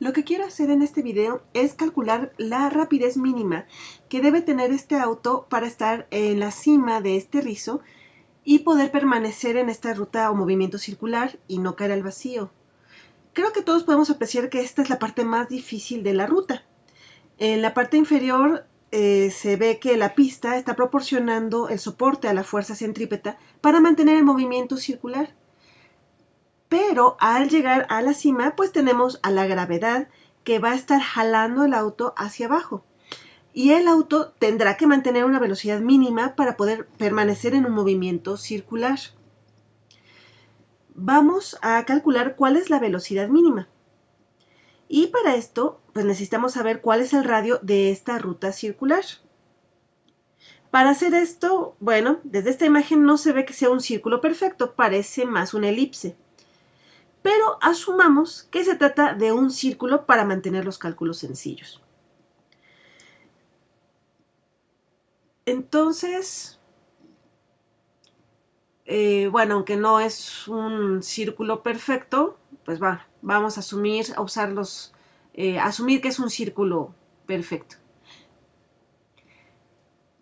Lo que quiero hacer en este video es calcular la rapidez mínima que debe tener este auto para estar en la cima de este rizo y poder permanecer en esta ruta o movimiento circular y no caer al vacío. Creo que todos podemos apreciar que esta es la parte más difícil de la ruta. En la parte inferior eh, se ve que la pista está proporcionando el soporte a la fuerza centrípeta para mantener el movimiento circular pero al llegar a la cima, pues tenemos a la gravedad que va a estar jalando el auto hacia abajo. Y el auto tendrá que mantener una velocidad mínima para poder permanecer en un movimiento circular. Vamos a calcular cuál es la velocidad mínima. Y para esto, pues necesitamos saber cuál es el radio de esta ruta circular. Para hacer esto, bueno, desde esta imagen no se ve que sea un círculo perfecto, parece más una elipse pero asumamos que se trata de un círculo para mantener los cálculos sencillos. Entonces, eh, bueno, aunque no es un círculo perfecto, pues vamos a asumir, a usarlos, eh, asumir que es un círculo perfecto.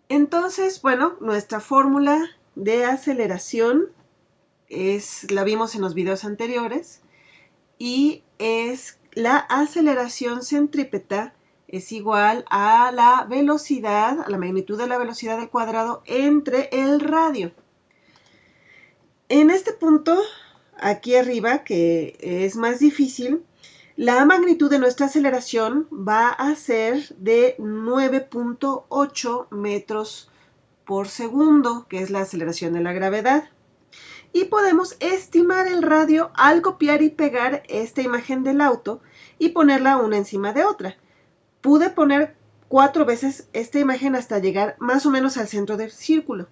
Entonces, bueno, nuestra fórmula de aceleración es, la vimos en los videos anteriores, y es la aceleración centrípeta es igual a la velocidad, a la magnitud de la velocidad del cuadrado entre el radio. En este punto, aquí arriba, que es más difícil, la magnitud de nuestra aceleración va a ser de 9.8 metros por segundo, que es la aceleración de la gravedad y podemos estimar el radio al copiar y pegar esta imagen del auto y ponerla una encima de otra. Pude poner cuatro veces esta imagen hasta llegar más o menos al centro del círculo.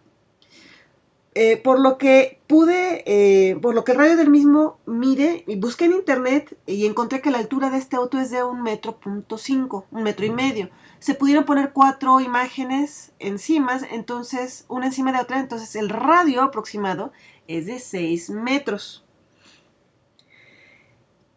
Eh, por lo que pude, eh, por lo que el radio del mismo mide, y busqué en internet y encontré que la altura de este auto es de un metro punto un metro y medio. Se pudieron poner cuatro imágenes encima, entonces, una encima de otra, entonces el radio aproximado es de 6 metros.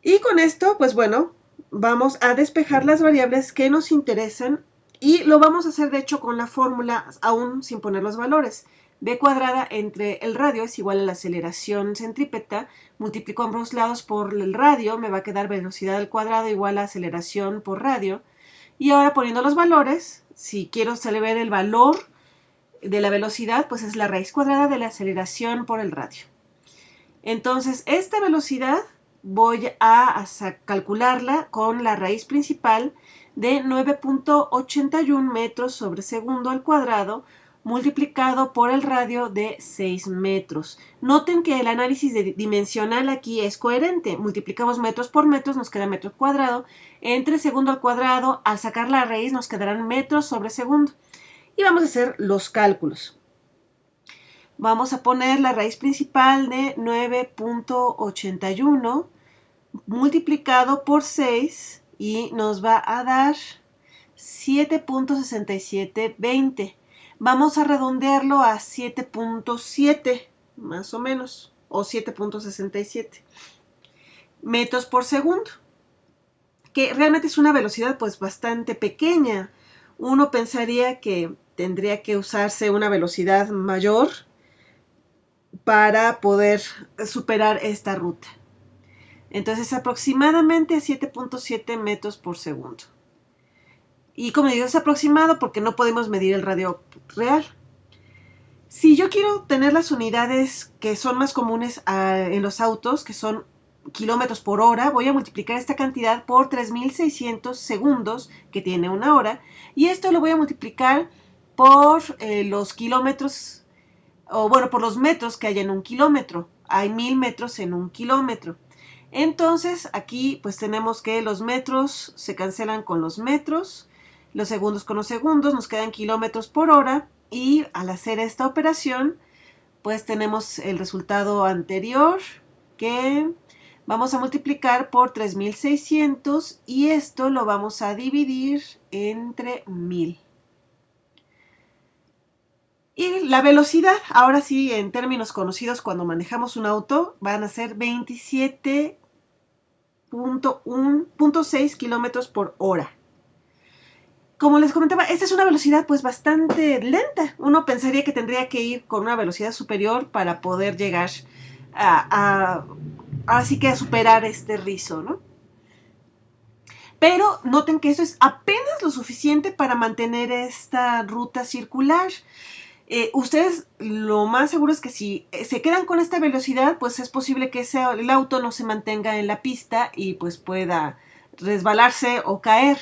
Y con esto, pues bueno, vamos a despejar las variables que nos interesan y lo vamos a hacer de hecho con la fórmula aún sin poner los valores b cuadrada entre el radio es igual a la aceleración centrípeta, multiplico ambos lados por el radio, me va a quedar velocidad al cuadrado igual a aceleración por radio. Y ahora poniendo los valores, si quiero saber el valor de la velocidad, pues es la raíz cuadrada de la aceleración por el radio. Entonces, esta velocidad voy a, calcularla con la raíz principal de 9.81 metros sobre segundo al cuadrado multiplicado por el radio de 6 metros. Noten que el análisis dimensional aquí es coherente. Multiplicamos metros por metros, nos queda metro cuadrado. Entre segundo al cuadrado, al sacar la raíz, nos quedarán metros sobre segundo. Y vamos a hacer los cálculos. Vamos a poner la raíz principal de 9.81 multiplicado por 6 y nos va a dar 7.6720 Vamos a redondearlo a 7.7, más o menos, o 7.67 metros por segundo, que realmente es una velocidad pues bastante pequeña. Uno pensaría que tendría que usarse una velocidad mayor para poder superar esta ruta. Entonces aproximadamente 7.7 metros por segundo y como digo, es aproximado porque no podemos medir el radio real. Si yo quiero tener las unidades que son más comunes ah, en los autos, que son kilómetros por hora, voy a multiplicar esta cantidad por 3600 segundos que tiene una hora y esto lo voy a multiplicar por eh, los kilómetros o bueno, por los metros que hay en un kilómetro. Hay mil metros en un kilómetro. Entonces aquí pues tenemos que los metros se cancelan con los metros los segundos con los segundos, nos quedan kilómetros por hora y al hacer esta operación, pues tenemos el resultado anterior que vamos a multiplicar por 3600 y esto lo vamos a dividir entre 1000. Y la velocidad, ahora sí, en términos conocidos cuando manejamos un auto, van a ser 27.6 kilómetros por hora como les comentaba, esta es una velocidad pues bastante lenta. Uno pensaría que tendría que ir con una velocidad superior para poder llegar a, así que a superar este rizo, ¿no? Pero noten que eso es apenas lo suficiente para mantener esta ruta circular. Eh, ustedes lo más seguro es que si eh, se quedan con esta velocidad, pues es posible que ese, el auto no se mantenga en la pista y pues pueda resbalarse o caer.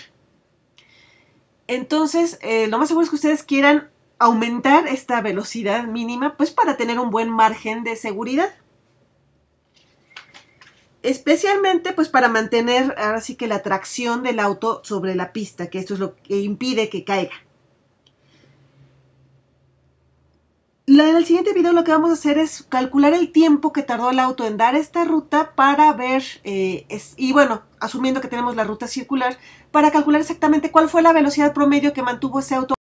Entonces, eh, lo más seguro es que ustedes quieran aumentar esta velocidad mínima, pues para tener un buen margen de seguridad. Especialmente, pues para mantener así que la tracción del auto sobre la pista, que esto es lo que impide que caiga. en el siguiente video lo que vamos a hacer es calcular el tiempo que tardó el auto en dar esta ruta para ver, eh, y bueno, asumiendo que tenemos la ruta circular, para calcular exactamente cuál fue la velocidad promedio que mantuvo ese auto